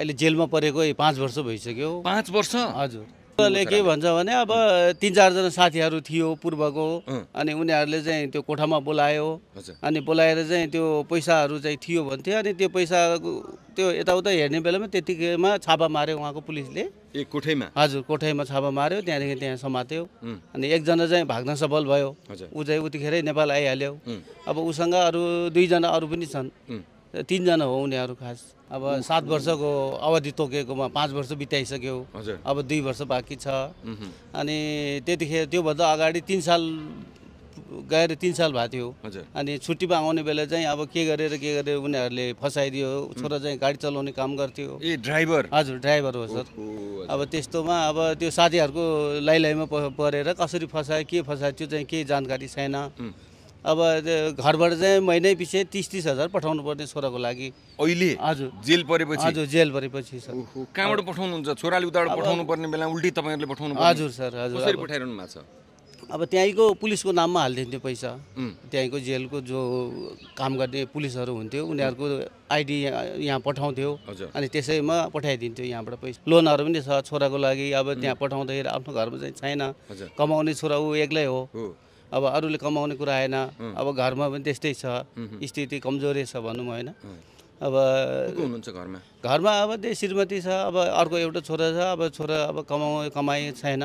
अहिले जेलमा परेको पाँच वर्ष भइसक्यो पाँच वर्ष हजुर ले के भन्छ भने अब तिन चारजना साथीहरू थियो पूर्वको अनि उनीहरूले चाहिँ त्यो कोठामा बोलायो अनि बोलाएर चाहिँ त्यो पैसाहरू चाहिँ थियो भन्थ्यो अनि त्यो पैसा त्यो यताउता हेर्ने बेलामा त्यतिकैमा छापा मार्यो उहाँको पुलिसले ए कोठैमा हजुर कोठैमा छापा मार्यो त्यहाँदेखि त्यहाँ समात्यो अनि एकजना चाहिँ भाग्न सफल भयो ऊ चाहिँ उतिखेरै नेपाल आइहाल्यो अब उसँग अरू दुईजना अरू पनि छन् तिनजना हो उनीहरू खास अब सात वर्षको अवधि तोकेकोमा पाँच वर्ष बिताइसक्यो अब दुई वर्ष बाँकी छ अनि त्यतिखेर त्योभन्दा अगाडि तिन साल गएर तिन साल भएको थियो अनि छुट्टीमा आउने बेला चाहिँ अब के गरेर के गरेर उनीहरूले फसाइदियो छोरा चाहिँ गाडी चलाउने काम गर्थ्यो ए ड्राइभर हजुर ड्राइभर हो सर अब त्यस्तोमा अब त्यो साथीहरूको लाइलाइमा परेर कसरी फसायो के फसायो त्यो चाहिँ केही जानकारी छैन अब घरबाट चाहिँ महिनै पछि तिस तिस हजार पठाउनु पर्ने छोराको लागि अहिले हजुर जेल परेपछि हजुर जेल परेपछि सर कहाँबाट पठाउनुहुन्छ छोराले उताबाट पठाउनु पर्ने बेला उल्टी तपाईँहरूले पठाउनु हजुर सर हजुर कसरी पठाइरहनु भएको छ अब त्यहीँको पुलिसको नाममा हालिदिन्थ्यो पैसा त्यहीँको जेलको जो काम गर्ने पुलिसहरू हुन्थ्यो उनीहरूको आइडी यहाँ पठाउँथ्यो अनि त्यसैमा पठाइदिन्थ्यो यहाँबाट पैसा लोनहरू पनि छ छोराको लागि अब त्यहाँ पठाउँदाखेरि आफ्नो घरमा चाहिँ छैन कमाउने छोरा ऊ एक्लै हो अब अरूले कमाउने कुरा आएन अब घरमा पनि त्यस्तै छ स्थिति कमजोरै छ भनौँ होइन अब हुनुहुन्छ घरमा घरमा अब त्यही श्रीमती छ अब अर्को एउटा छोरा छ अब छोरा अब कमाउ कमाइ छैन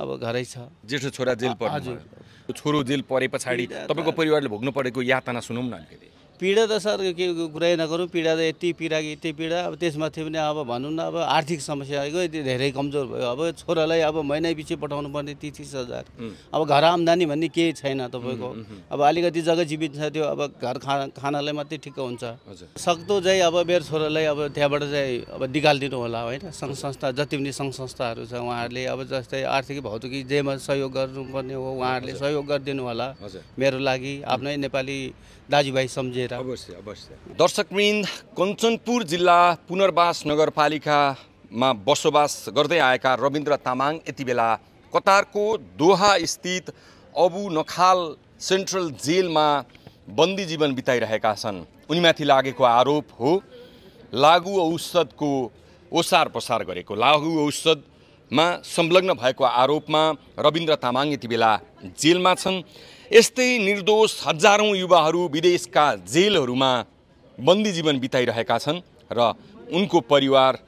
अब घरै छ जेठो छोरा जेल पर्यो छोरो जेल परे पछाडि तपाईँको परिवारले भोग्नु परेको यातना सुनौँ न अलिकति पीडा त सर के कुरै नगरौँ पीडा त यति पीडा कि यति पीडा अब त्यसमाथि पनि अब भनौँ न अब आर्थिक समस्या धेरै कमजोर भयो अब छोरालाई अब महिना पछि पठाउनु पर्ने तिस तिस हजार अब घर आम्दानी भन्ने केही छैन तपाईँको अब अलिकति जग्गा जीवित छ त्यो अब घर खा खानालाई मात्रै ठिक्क हुन्छ सक्दो चाहिँ अब मेरो छोरालाई अब त्यहाँबाट चाहिँ अब निकालिदिनु होला होइन सङ्घ संस्था जति पनि सङ्घ संस्थाहरू छ उहाँहरूले अब जस्तै आर्थिक भौतिकी जेमा सहयोग गर्नुपर्ने हो उहाँहरूले सहयोग गरिदिनु होला मेरो लागि आफ्नै नेपाली दाजुभाइ सम्झे लिएर अवश्य अवश्य दर्शकवृन्द कञ्चनपुर जिल्ला पुनर्वास नगरपालिकामा बसोबास गर्दै आएका रविन्द्र तामाङ यति बेला कतारको दोहा स्थित अबु नखाल सेन्ट्रल जेलमा बन्दी जीवन बिताइरहेका छन् उनीमाथि लागेको आरोप हो लागु औषधको ओसार पसार गरेको लागु औषधमा संलग्न भएको आरोपमा रविन्द्र तामाङ यति बेला जेलमा छन् यस्तै निर्दोष हजारौँ युवाहरू विदेशका जेलहरूमा बन्दी जीवन बिताइरहेका छन् र उनको परिवार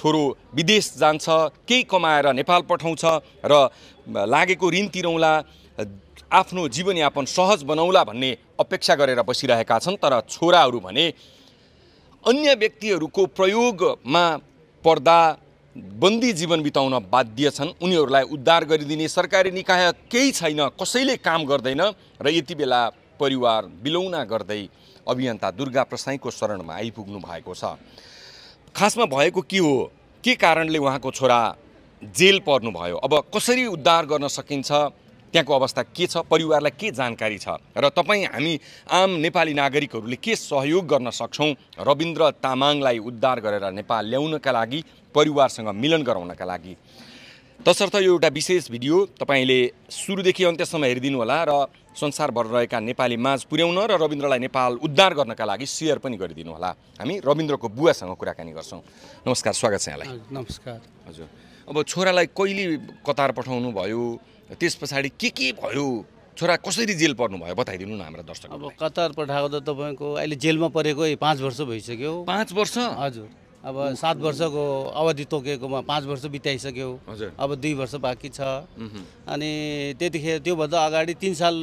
छोरो विदेश जान्छ केही कमाएर नेपाल पठाउँछ र लागेको ऋण तिरौँला आफ्नो जीवनयापन सहज बनाउला भन्ने अपेक्षा गरेर बसिरहेका छन् तर छोराहरू भने अन्य व्यक्तिहरूको प्रयोगमा पर्दा बन्दी जीवन बिताउन बाध्य छन् उनीहरूलाई उद्धार गरिदिने सरकारी निकाय केही छैन कसैले काम गर्दैन र यति बेला परिवार बिलौना गर्दै अभियन्ता दुर्गा प्रसाईको शरणमा आइपुग्नु भएको छ खासमा भएको के हो के कारणले उहाँको छोरा जेल पर्नुभयो अब कसरी उद्धार गर्न सकिन्छ त्यहाँको अवस्था के छ परिवारलाई के जानकारी छ र तपाईँ हामी आम नेपाली नागरिकहरूले के सहयोग गर्न सक्छौँ रविन्द्र तामाङलाई उद्धार गरेर नेपाल ल्याउनका लागि परिवारसँग मिलन गराउनका लागि तसर्थ यो एउटा विशेष भिडियो तपाईँले सुरुदेखि अन्त्यसम्म हेरिदिनु होला र संसारभर रहेका नेपाली माझ पुर्याउन र रविन्द्रलाई नेपाल उद्धार गर्नका लागि सेयर पनि गरिदिनु होला हामी रविन्द्रको बुवासँग कुराकानी गर्छौँ नमस्कार स्वागत छ यहाँलाई नमस्कार हजुर अब छोरालाई कहिले कतार पठाउनु भयो त्यस पछाडि के के भयो छोरा कसरी जेल पर्नु भयो बताइदिनु न हाम्रो दर्शक अब कतार पठाएको त तपाईँको अहिले जेलमा परेको पाँच वर्ष भइसक्यो पाँच वर्ष हजुर अब सात वर्षको अवधि तोकेकोमा पाँच वर्ष बिताइसक्यो हजुर अब दुई वर्ष बाँकी छ अनि त्यतिखेर त्योभन्दा अगाडि तिन साल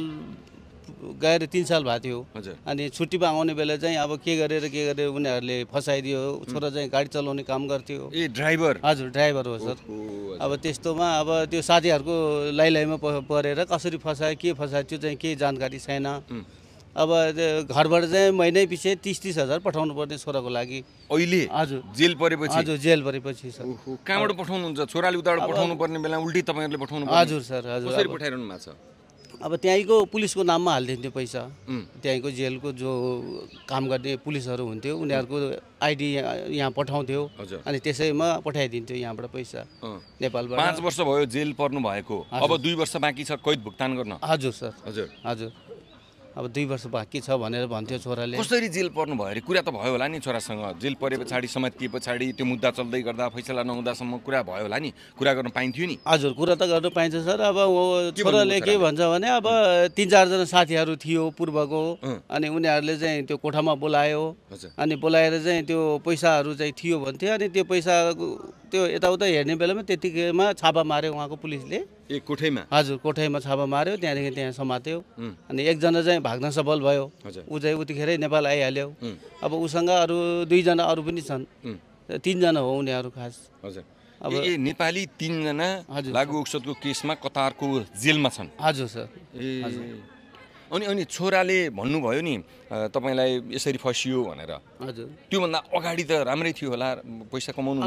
गएर तिन साल भएको थियो अनि छुट्टीमा आउने बेला चाहिँ अब के गरेर के गरेर उनीहरूले फसाइदियो छोरा चाहिँ गाडी चलाउने काम गर्थ्यो ए ड्राइभर हजुर ड्राइभर हो सर अब त्यस्तोमा अब त्यो साथीहरूको लाइलाइमा परेर कसरी फसायो के फसायो त्यो चाहिँ केही जानकारी छैन अब घरबाट चाहिँ महिनै पछि तिस तिस हजार पठाउनु पर्ने छोराको लागि अहिले हजुर जेल परेपछि हजुर जेल परेपछि सर कहाँबाट पठाउनुहुन्छ छोराले उताबाट पठाउनु पर्ने बेला उल्टी तपाईँहरूले पठाउनु हजुर सर हजुर पठाइरहनु भएको छ अब त्यहीँको पुलिसको नाममा हालिदिन्थ्यो पैसा त्यहीँको जेलको जो काम गर्ने पुलिसहरू हुन्थ्यो उनीहरूको आइडी यहाँ पठाउँथ्यो अनि त्यसैमा पठाइदिन्थ्यो यहाँबाट पैसा नेपालबाट पाँच वर्ष भयो जेल पर्नु भएको अब दुई वर्ष बाँकी छ कैद भुक्तान गर्न हजुर सर हजुर हजुर अब दुई वर्ष बाँकी छ भनेर भन्थ्यो छोराले कसरी जेल पर्नु भयो अरे कुरा त भयो होला नि छोरासँग जेल परे पछाडि समातिए पछाडि त्यो मुद्दा चल्दै गर्दा फैसला नहुँदासम्म कुरा भयो होला नि कुरा गर्नु पाइन्थ्यो नि हजुर कुरा त गर्नु पाइन्छ सर अब छोराले के भन्छ भने अब तिन चारजना साथीहरू थियो पूर्वको अनि उनीहरूले चाहिँ त्यो कोठामा बोलायो अनि बोलाएर चाहिँ त्यो पैसाहरू चाहिँ थियो भन्थ्यो अनि त्यो पैसा त्यो यताउता हेर्ने बेलामा त्यतिकैमा छापा मार्यो उहाँको पुलिसले ए कोठैमा हजुर कोठैमा छापा मार्यो त्यहाँदेखि त्यहाँ समात्यो अनि एकजना चाहिँ भाग्न सफल भयो ऊ चाहिँ उतिखेरै नेपाल आइहाल्यो अब उसँग अरू दुईजना अरू पनि छन् तिनजना हो उनीहरू खास हजुर अब ए नेपाली तिनजना लागु औषधको केसमा कतारको जेलमा छन् हजुर सर ए अनि अनि छोराले भन्नुभयो नि तपाईँलाई यसरी फसियो भनेर हजुर त्योभन्दा अगाडि त राम्रै थियो होला पैसा कमाउनु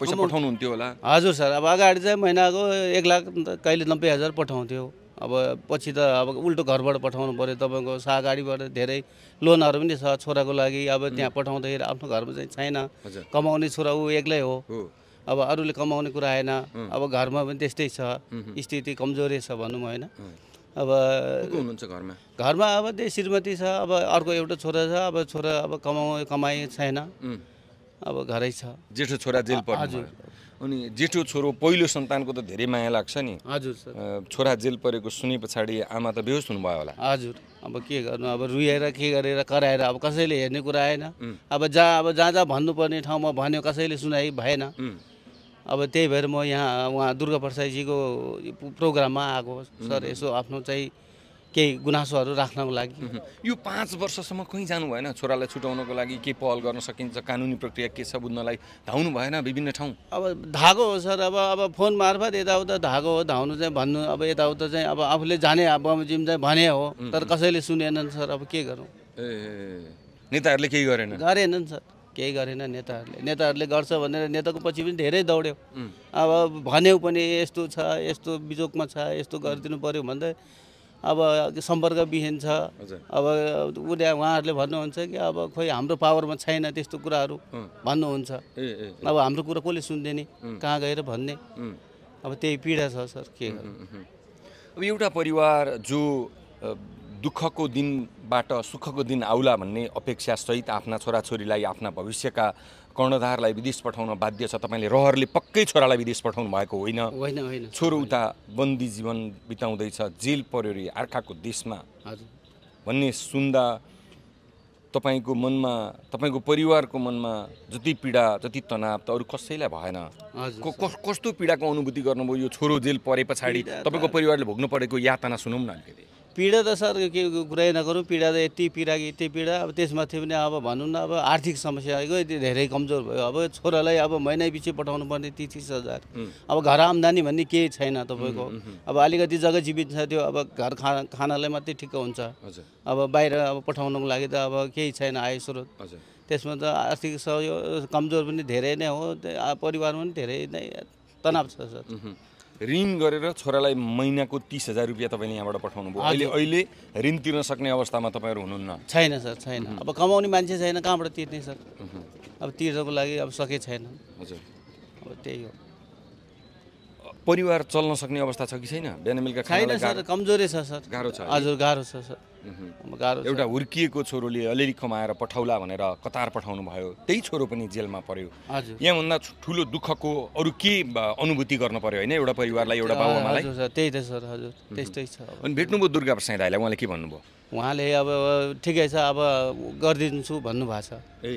पैसा पठाउनुहुन्थ्यो होला हजुर सर अब अगाडि चाहिँ महिनाको एक लाख कहिले नब्बे हजार पठाउँथ्यो अब पछि त अब उल्टो घरबाट पठाउनु पऱ्यो तपाईँको सागाडीबाट धेरै लोनहरू पनि छ छोराको लागि अब त्यहाँ पठाउँदाखेरि आफ्नो घरमा चाहिँ छैन कमाउने छोरा ऊ एक्लै हो अब अरूले कमाउने कुरा आएन अब घरमा पनि त्यस्तै छ स्थिति कमजोरै छ भनौँ होइन अब हुनुहुन्छ घरमा घरमा अब त्यही श्रीमती छ अब अर्को एउटा छोरा छ अब छोरा अब कमाउ कमाइ छैन अब घरै छ जेठो छोरा जेल हजुर अनि जेठो छोरो पहिलो सन्तानको त धेरै माया लाग्छ नि हजुर छोरा जेल परेको सुने पछाडि आमा त बेहोस हुनुभयो होला हजुर अब के गर्नु अब रुएर के गरेर कराएर अब कसैले हेर्ने कुरा आएन अब जहाँ अब जहाँ जहाँ भन्नुपर्ने ठाउँमा भन्यो कसैले सुनाइ भएन अब त्यही भएर म यहाँ उहाँ दुर्गा प्रसाईजीको प्रोग्राममा आएको सर यसो आफ्नो चाहिँ केही गुनासोहरू राख्नको लागि यो पाँच वर्षसम्म कहीँ जानु भएन छोरालाई छुटाउनको लागि के पहल गर्न सकिन्छ कानुनी प्रक्रिया के छ बुझ्नलाई धाउनु भएन विभिन्न ठाउँ अब धागो हो सर अब अब फोन मार्फत यताउता धागो हो धाउनु चाहिँ भन्नु अब यताउता चाहिँ अब आफूले जाने अब जिम चाहिँ भने हो तर कसैले सुनेनन् सर अब के गरौँ ए नेताहरूले केही गरेन गरेनन् सर केही गरेन नेताहरूले नेताहरूले गर्छ भनेर नेताको पछि पनि धेरै दौड्यो अब भन्यो पनि यस्तो छ यस्तो बिजोकमा छ यस्तो गरिदिनु पऱ्यो भन्दै अब सम्पर्कविहीन छ अब उसले उहाँहरूले भन्नुहुन्छ कि अब खोइ हाम्रो पावरमा छैन त्यस्तो कुराहरू भन्नुहुन्छ अब हाम्रो कुरा कसले सुनिदिने कहाँ गएर भन्ने अब त्यही पीडा छ सर के गर्नु अब एउटा परिवार जो दुःखको दिनबाट सुखको दिन आउला भन्ने अपेक्षासहित आफ्ना छोराछोरीलाई आफ्ना भविष्यका कर्णधारलाई विदेश पठाउन बाध्य छ तपाईँले रहरले पक्कै छोरालाई विदेश पठाउनु भएको होइन होइन होइन छोरो उता बन्दी जीवन बिताउँदैछ जेल पर्यो रे अर्काको देशमा भन्ने सुन्दा तपाईँको मनमा तपाईँको परिवारको मनमा जति पीडा जति तनाव त अरू कसैलाई भएन कस्तो पीडाको अनुभूति गर्नुभयो यो छोरो जेल परे पछाडि तपाईँको परिवारले भोग्नु परेको यातना सुनौँ न अलिकति पीडा त सर के कुरै नगरौँ पीडा त यति पीडा कि यति पीडा अब त्यसमाथि पनि अब भनौँ न अब आर्थिक समस्या धेरै कमजोर भयो अब छोरालाई अब महिना पछि पठाउनु पर्ने तिस तिस हजार अब घर आम्दानी भन्ने केही छैन तपाईँको अब अलिकति जग्गा जीवित छ त्यो अब घर खा खानालाई मात्रै ठिक्क हुन्छ अब बाहिर अब पठाउनुको लागि त अब केही छैन आय स्रोत त्यसमा त आर्थिक सहयोग कमजोर पनि धेरै नै हो परिवारमा पनि धेरै नै तनाव छ सर ऋण गरेर छोरालाई महिनाको तिस हजार रुपियाँ तपाईँले यहाँबाट पठाउनु भयो अहिले अहिले ऋण तिर्न सक्ने अवस्थामा तपाईँहरू हुनुहुन्न छैन सर छैन अब कमाउने मान्छे छैन कहाँबाट तिर्ने सर अब तिर्नको लागि अब सके छैन हजुर अब त्यही हो परिवार चल्न सक्ने अवस्था छ कि छैन बिहान बेलुका छैन सर कमजोरै छ सर गाह्रो छ हजुर गाह्रो छ सर गाह्रो एउटा हुर्किएको छोरोले अलिअलि कमाएर पठाउला भनेर कतार पठाउनु भयो त्यही छोरो पनि जेलमा पर्यो यहाँभन्दा ठुलो दुःखको अरू के अनुभूति गर्नु पर्यो होइन एउटा परिवारलाई एउटा त्यही त सर हजुर त्यस्तै छ अनि भेट्नुभयो दुर्गा प्रसाद दाईलाई उहाँले के भन्नुभयो उहाँले अब ठिकै छ अब गरिदिन्छु भन्नुभएको छ ए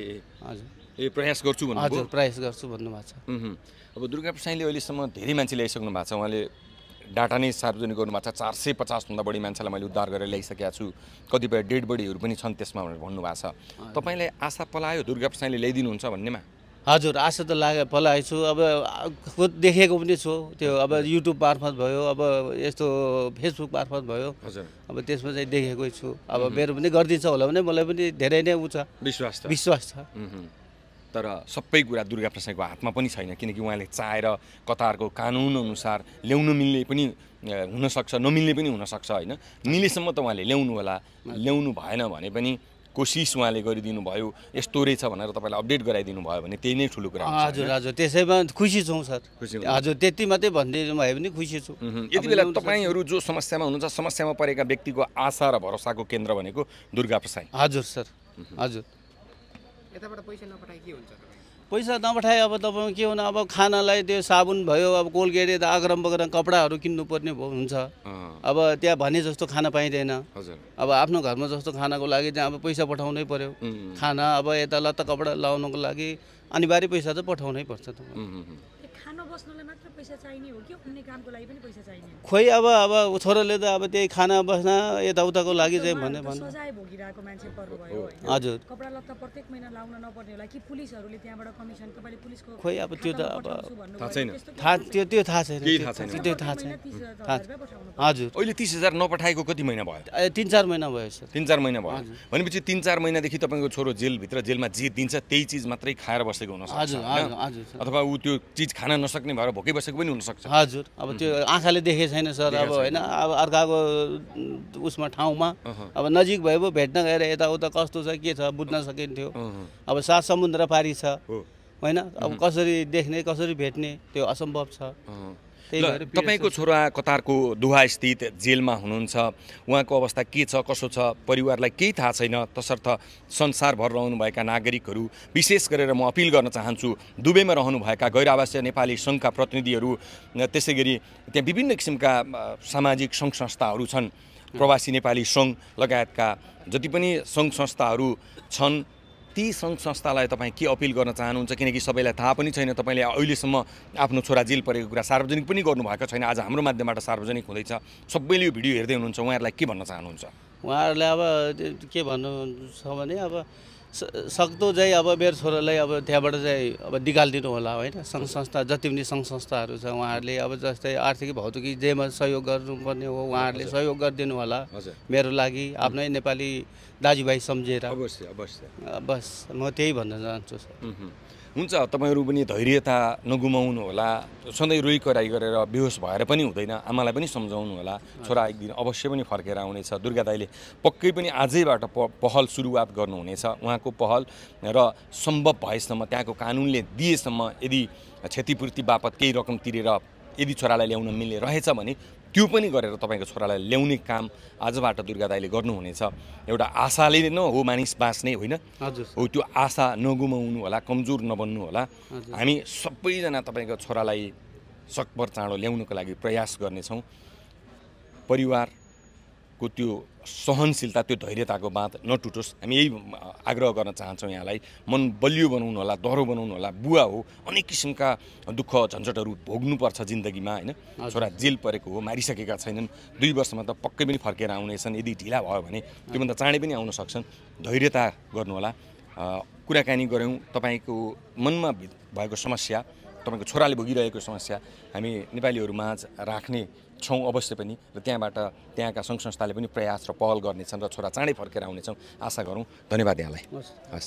हजुर ए प्रयास गर्छु भन्नु हजुर प्रयास गर्छु भन्नुभएको छ अब दुर्गा प्रसाईले अहिलेसम्म धेरै मान्छे ल्याइसक्नु भएको छ उहाँले डाटा नै सार्वजनिक गर्नुभएको छ चार सय पचासभन्दा बढी मान्छेलाई मैले उद्धार गरेर ल्याइसकेको छु कतिपय डेड बडीहरू पनि छन् त्यसमा भनेर भन्नुभएको छ तपाईँलाई आशा पलायो दुर्गाप्रसाईले ल्याइदिनुहुन्छ भन्नेमा हजुर आशा त लागे पलाएको छु अब खुद देखेको पनि छु त्यो अब युट्युब मार्फत भयो अब यस्तो फेसबुक मार्फत भयो हजुर अब त्यसमा चाहिँ देखेकै छु अब मेरो पनि गरिदिन्छ होला भने मलाई पनि धेरै नै उ छ विश्वास विश्वास छ तर सबै कुरा दुर्गा प्रसाईको हातमा पनि छैन किनकि उहाँले चाहेर कतारको अनुसार ल्याउन मिल्ने पनि हुनसक्छ नमिल्ने पनि हुनसक्छ होइन मिलेसम्म त उहाँले ल्याउनु होला ल्याउनु भएन भने पनि कोसिस उहाँले गरिदिनु भयो यस्तो रहेछ भनेर तपाईँलाई अपडेट गराइदिनु भयो भने त्यही नै ठुलो कुरा हजुर हजुर त्यसैमा खुसी छौँ सर खुसी हजुर त्यति मात्रै भनिदिनु भयो भने खुसी छु यति बेला तपाईँहरू जो समस्यामा हुनुहुन्छ समस्यामा परेका व्यक्तिको आशा र भरोसाको केन्द्र भनेको दुर्गा प्रसाई हजुर सर हजुर पैसा नपठाए अब तपाईँ के हुन्छ अब खानालाई त्यो साबुन भयो अब कोलगेट यता आग्रम बगरम कपडाहरू किन्नुपर्ने हुन्छ अब त्यहाँ भने जस्तो खाना पाइँदैन अब आफ्नो घरमा जस्तो खानाको लागि चाहिँ अब पैसा पठाउनै पर्यो खाना अब यता लत्ता कपडा लाउनुको लागि अनिवार्य पैसा चाहिँ पठाउनै पर्छ तपाईँ खोइ अब अब छोराले त अब त्यही खाना बस्न यताउताको लागि चाहिँ भन्ने कि खोइ अब त्यो त अब थाहा त्यो त्यो थाहा छैन त्यो छैन हजुर अहिले तिस हजार नपठाएको कति महिना भयो तिन चार महिना भयो सर तिन चार महिना भयो भनेपछि तिन चार महिनादेखि तपाईँको छोरो जेलभित्र जेलमा जे दिन्छ त्यही चिज मात्रै खाएर बसेको हुनुहोस् अथवा ऊ त्यो चिज खान नसक्छ नसक्ने भएर भोकै बसेको पनि हुनसक्छ हजुर अब त्यो आँखाले देखेको छैन सर अब होइन अब अर्काको उसमा ठाउँमा अब नजिक भए पो भेट्न गएर यताउता कस्तो छ के छ बुझ्न सकिन्थ्यो अब सात समुद्र पारी छ होइन अब कसरी देख्ने कसरी भेट्ने त्यो असम्भव छ तपाईँको छोरा कतारको दुहास्थित जेलमा हुनुहुन्छ उहाँको अवस्था के छ कसो छ परिवारलाई केही थाहा छैन तसर्थ संसारभर रहनुभएका नागरिकहरू विशेष गरेर म अपिल गर्न चाहन्छु दुबईमा रहनुभएका गैर आवासीय नेपाली सङ्घका प्रतिनिधिहरू त्यसै गरी त्यहाँ विभिन्न किसिमका सामाजिक सङ्घ संस्थाहरू छन् प्रवासी नेपाली सङ्घ लगायतका जति पनि सङ्घ संस्थाहरू छन् ती सङ्घ संस्थालाई तपाईँ के अपिल गर्न चाहनुहुन्छ किनकि सबैलाई थाहा पनि छैन तपाईँले अहिलेसम्म आफ्नो छोरा जेल परेको कुरा सार्वजनिक पनि गर्नुभएको छैन आज हाम्रो माध्यमबाट सार्वजनिक हुँदैछ सबैले यो भिडियो हेर्दै हुनुहुन्छ उहाँहरूलाई के भन्न चाहनुहुन्छ उहाँहरूले अब के भन्नु छ भने अब सक्दो चाहिँ अब मेरो छोरालाई अब त्यहाँबाट चाहिँ अब निकालिदिनु होला होइन सङ्घ संस्था जति पनि सङ्घ संस्थाहरू छ उहाँहरूले अब जस्तै आर्थिक भौतिकी जेमा सहयोग गर्नुपर्ने हो उहाँहरूले सहयोग गरिदिनु होला मेरो लागि आफ्नै नेपाली दाजुभाइ सम्झेर बस म त्यही भन्न चाहन्छु सर हुन्छ तपाईँहरू पनि धैर्यता नगुमाउनु होला सधैँ रोइ कराई गरेर बेहोस भएर पनि हुँदैन आमालाई पनि सम्झाउनु होला छोरा एक दिन अवश्य पनि फर्केर आउनेछ दुर्गा दाईले पक्कै पनि आजैबाट प पहल सुरुवात गर्नुहुनेछ उहाँको पहल र सम्भव भएसम्म त्यहाँको कानुनले दिएसम्म यदि क्षतिपूर्ति बापत केही रकम तिरेर यदि छोरालाई ल्याउन मिल्ने रहेछ भने त्यो पनि गरेर तपाईँको छोरालाई ल्याउने काम आजबाट दुर्गा दाईले गर्नुहुनेछ एउटा आशाले नै हो मानिस बाँच्ने होइन हो त्यो आशा नगुमाउनु होला कमजोर नबन्नु होला हामी सबैजना तपाईँको छोरालाई सकभर चाँडो ल्याउनको लागि प्रयास गर्नेछौँ परिवार को त्यो सहनशीलता त्यो धैर्यताको बाँध नटुटोस् हामी यही आग्रह गर्न चाहन्छौँ यहाँलाई मन बलियो बनाउनु होला दह्रो बनाउनु होला बुवा हो अनेक किसिमका दुःख झन्झटहरू भोग्नुपर्छ जिन्दगीमा होइन छोरा जेल परेको हो मारिसकेका छैनन् दुई वर्षमा त पक्कै पनि फर्केर आउनेछन् यदि ढिला भयो भने त्योभन्दा चाँडै पनि आउन सक्छन् धैर्यता गर्नुहोला कुराकानी गऱ्यौँ तपाईँको मनमा भएको समस्या तपाईँको छोराले भोगिरहेको समस्या हामी नेपालीहरू राख्ने छौँ अवश्य पनि र त्यहाँबाट त्यहाँका सङ्घ संस्थाले पनि प्रयास र पहल गर्नेछन् र छोरा चाँडै फर्केर आउनेछौँ आशा गरौँ धन्यवाद यहाँलाई हस्